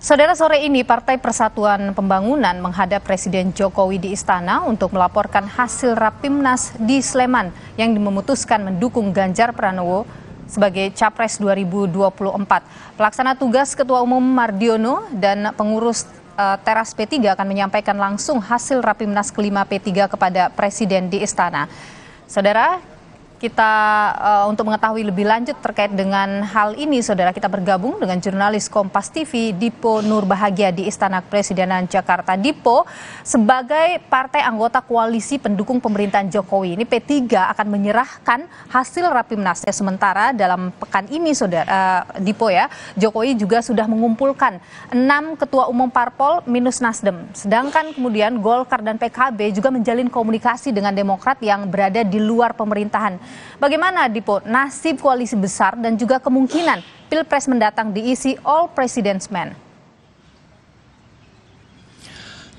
Saudara sore ini Partai Persatuan Pembangunan menghadap Presiden Jokowi di istana untuk melaporkan hasil Rapimnas di Sleman yang memutuskan mendukung Ganjar Pranowo sebagai Capres 2024. Pelaksana tugas Ketua Umum Mardiono dan pengurus eh, Teras P3 akan menyampaikan langsung hasil Rapimnas kelima P3 kepada Presiden di istana. Saudara, kita uh, untuk mengetahui lebih lanjut terkait dengan hal ini, saudara kita bergabung dengan jurnalis Kompas TV Dipo Nurbahagia di Istana Presidenan Jakarta. Dipo, sebagai partai anggota koalisi pendukung pemerintahan Jokowi ini, P3 akan menyerahkan hasil rapimnasnya sementara dalam pekan ini, saudara uh, Dipo ya. Jokowi juga sudah mengumpulkan enam ketua umum parpol minus Nasdem, sedangkan kemudian Golkar dan PKB juga menjalin komunikasi dengan Demokrat yang berada di luar pemerintahan. Bagaimana Dipo nasib koalisi besar dan juga kemungkinan Pilpres mendatang diisi all presidents men?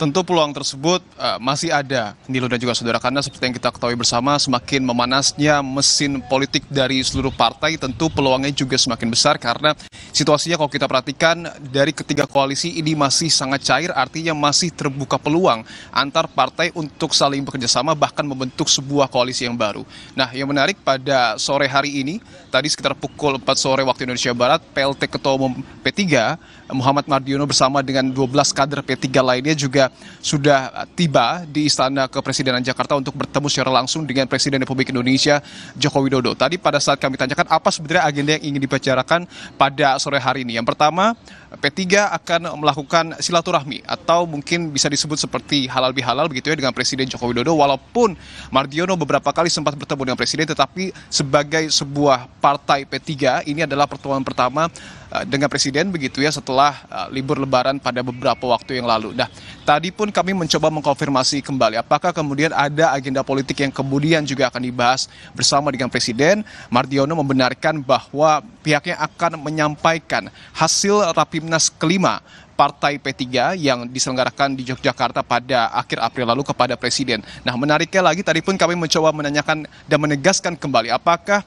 tentu peluang tersebut uh, masih ada Nilo dan juga saudara karena seperti yang kita ketahui bersama semakin memanasnya mesin politik dari seluruh partai tentu peluangnya juga semakin besar karena situasinya kalau kita perhatikan dari ketiga koalisi ini masih sangat cair artinya masih terbuka peluang antar partai untuk saling bekerjasama bahkan membentuk sebuah koalisi yang baru. Nah yang menarik pada sore hari ini tadi sekitar pukul 4 sore waktu Indonesia Barat PLT Ketua Umum P3 Muhammad Mardiono bersama dengan 12 kader P3 lainnya juga sudah tiba di Istana Kepresidenan Jakarta untuk bertemu secara langsung dengan Presiden Republik Indonesia Joko Widodo. Tadi pada saat kami tanyakan apa sebenarnya agenda yang ingin dibicarakan pada sore hari ini. Yang pertama, P3 akan melakukan silaturahmi atau mungkin bisa disebut seperti halal bihalal begitu ya dengan Presiden Joko Widodo walaupun Mardiono beberapa kali sempat bertemu dengan Presiden tetapi sebagai sebuah partai P3 ini adalah pertemuan pertama eh, dengan Presiden begitu ya setelah eh, libur lebaran pada beberapa waktu yang lalu. Nah, tadi pun kami mencoba mengkonfirmasi kembali apakah kemudian ada agenda politik yang kemudian juga akan dibahas bersama dengan Presiden. Mardiono membenarkan bahwa pihaknya akan menyampaikan hasil rapi timnas kelima Partai P3 yang diselenggarakan di Yogyakarta pada akhir April lalu kepada Presiden. Nah menariknya lagi tadi pun kami mencoba menanyakan dan menegaskan kembali apakah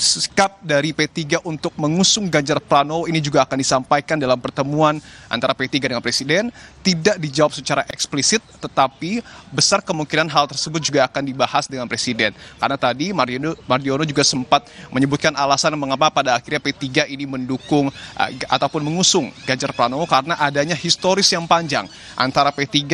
sikap dari P3 untuk mengusung Ganjar Pranowo ini juga akan disampaikan dalam pertemuan antara P3 dengan Presiden tidak dijawab secara eksplisit tetapi besar kemungkinan hal tersebut juga akan dibahas dengan Presiden. Karena tadi Mardiono, Mardiono juga sempat menyebutkan alasan mengapa pada akhirnya P3 ini mendukung eh, ataupun mengusung Ganjar Pranowo karena adanya historis yang panjang antara P3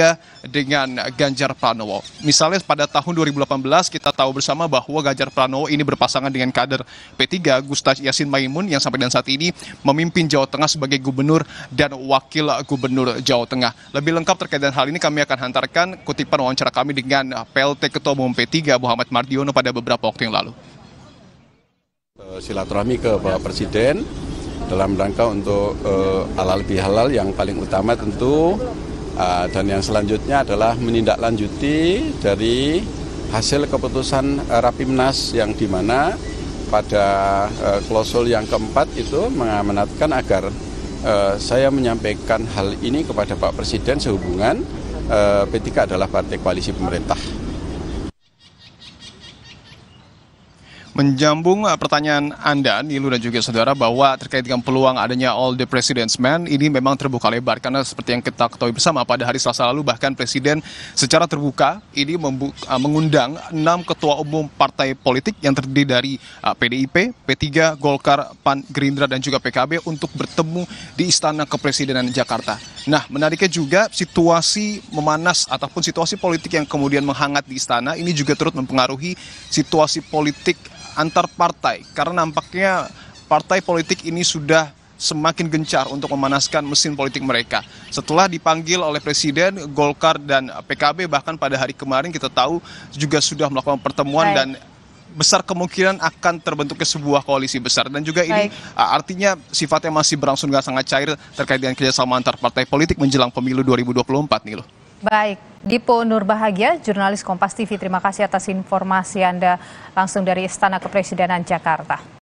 dengan Ganjar Pranowo. Misalnya pada tahun 2018 kita tahu bersama bahwa Ganjar Pranowo ini berpasangan dengan kader P3 Gustaf Yasin Maimun yang sampai dengan saat ini memimpin Jawa Tengah sebagai gubernur dan wakil gubernur Jawa Tengah. Lebih lengkap terkait dengan hal ini kami akan hantarkan kutipan wawancara kami dengan PLT Ketua Umum P3 Muhammad Mardiono pada beberapa waktu yang lalu. Eh, silaturahmi ke Bapak Presiden, dalam rangka untuk uh, halal bihalal yang paling utama tentu uh, dan yang selanjutnya adalah menindaklanjuti dari hasil keputusan uh, Rapimnas yang di mana pada uh, klausul yang keempat itu mengamanatkan agar uh, saya menyampaikan hal ini kepada Pak Presiden sehubungan uh, P3 adalah partai koalisi pemerintah. Menjambung uh, pertanyaan Anda, Nilu dan juga Saudara, bahwa terkait dengan peluang adanya All the President's Men ini memang terbuka lebar. Karena seperti yang kita ketahui bersama, pada hari Selasa lalu bahkan Presiden secara terbuka ini uh, mengundang enam ketua umum partai politik yang terdiri dari uh, PDIP, P3, Golkar, PAN, Gerindra, dan juga PKB untuk bertemu di Istana Kepresidenan Jakarta. Nah, menariknya juga situasi memanas ataupun situasi politik yang kemudian menghangat di istana ini juga turut mempengaruhi situasi politik antar partai karena nampaknya partai politik ini sudah semakin gencar untuk memanaskan mesin politik mereka. Setelah dipanggil oleh Presiden, Golkar dan PKB bahkan pada hari kemarin kita tahu juga sudah melakukan pertemuan Baik. dan besar kemungkinan akan terbentuk ke sebuah koalisi besar dan juga ini artinya sifatnya masih berlangsung dengan sangat cair terkait dengan kerjasama antar partai politik menjelang pemilu 2024 nih loh. Baik, Dipo Nurbahagia, jurnalis Kompas TV, terima kasih atas informasi Anda langsung dari Istana Kepresidenan Jakarta.